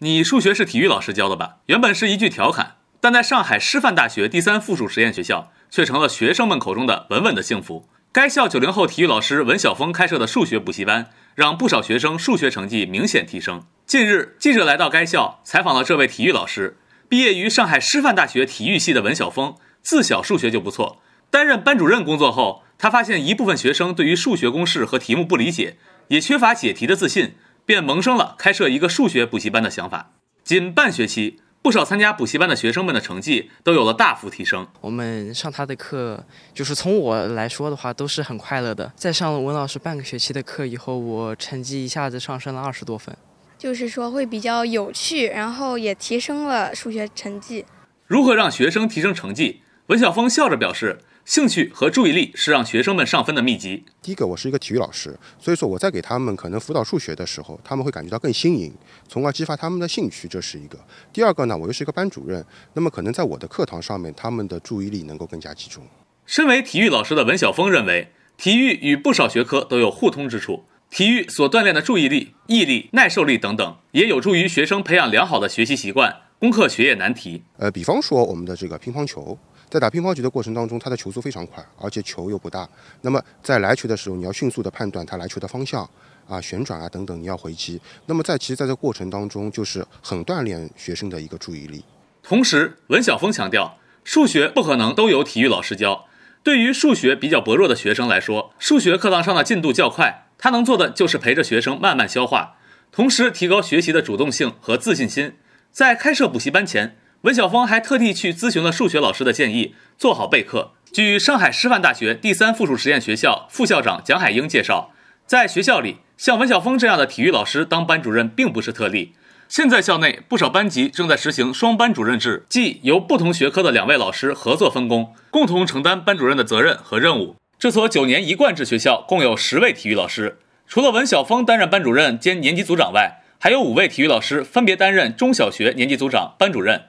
你数学是体育老师教的吧？原本是一句调侃，但在上海师范大学第三附属实验学校，却成了学生们口中的“稳稳的幸福”。该校九零后体育老师文晓峰开设的数学补习班，让不少学生数学成绩明显提升。近日，记者来到该校采访了这位体育老师。毕业于上海师范大学体育系的文晓峰，自小数学就不错。担任班主任工作后，他发现一部分学生对于数学公式和题目不理解，也缺乏解题的自信。便萌生了开设一个数学补习班的想法。仅半学期，不少参加补习班的学生们的成绩都有了大幅提升。我们上他的课，就是从我来说的话，都是很快乐的。在上了文老师半个学期的课以后，我成绩一下子上升了二十多分。就是说会比较有趣，然后也提升了数学成绩。如何让学生提升成绩？文晓峰笑着表示。兴趣和注意力是让学生们上分的秘籍。第一个，我是一个体育老师，所以说我在给他们可能辅导数学的时候，他们会感觉到更新颖，从而激发他们的兴趣，这是一个。第二个呢，我又是一个班主任，那么可能在我的课堂上面，他们的注意力能够更加集中。身为体育老师的文晓峰认为，体育与不少学科都有互通之处，体育所锻炼的注意力、毅力、耐受力等等，也有助于学生培养良好的学习习惯，攻克学业难题。呃，比方说我们的这个乒乓球。在打乒乓球的过程当中，他的球速非常快，而且球又不大。那么在来球的时候，你要迅速的判断他来球的方向、啊旋转啊等等，你要回击。那么在其实在这过程当中，就是很锻炼学生的一个注意力。同时，文晓峰强调，数学不可能都由体育老师教。对于数学比较薄弱的学生来说，数学课堂上的进度较快，他能做的就是陪着学生慢慢消化，同时提高学习的主动性和自信心。在开设补习班前。文晓峰还特地去咨询了数学老师的建议，做好备课。据上海师范大学第三附属实验学校副校长蒋海英介绍，在学校里，像文晓峰这样的体育老师当班主任并不是特例。现在校内不少班级正在实行双班主任制，即由不同学科的两位老师合作分工，共同承担班主任的责任和任务。这所九年一贯制学校共有十位体育老师，除了文晓峰担任班主任兼年级组长外，还有五位体育老师分别担任中小学年级组长、班主任。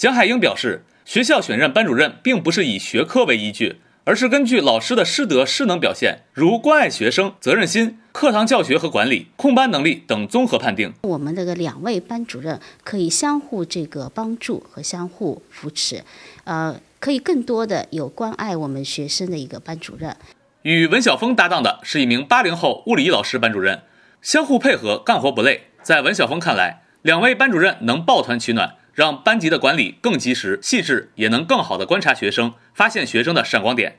蒋海英表示，学校选任班主任并不是以学科为依据，而是根据老师的师德、师能表现，如关爱学生、责任心、课堂教学和管理、控班能力等综合判定。我们这个两位班主任可以相互这个帮助和相互扶持，呃，可以更多的有关爱我们学生的一个班主任。与文晓峰搭档的是一名八零后物理老师班主任，相互配合干活不累。在文晓峰看来，两位班主任能抱团取暖。让班级的管理更及时、细致，也能更好的观察学生，发现学生的闪光点。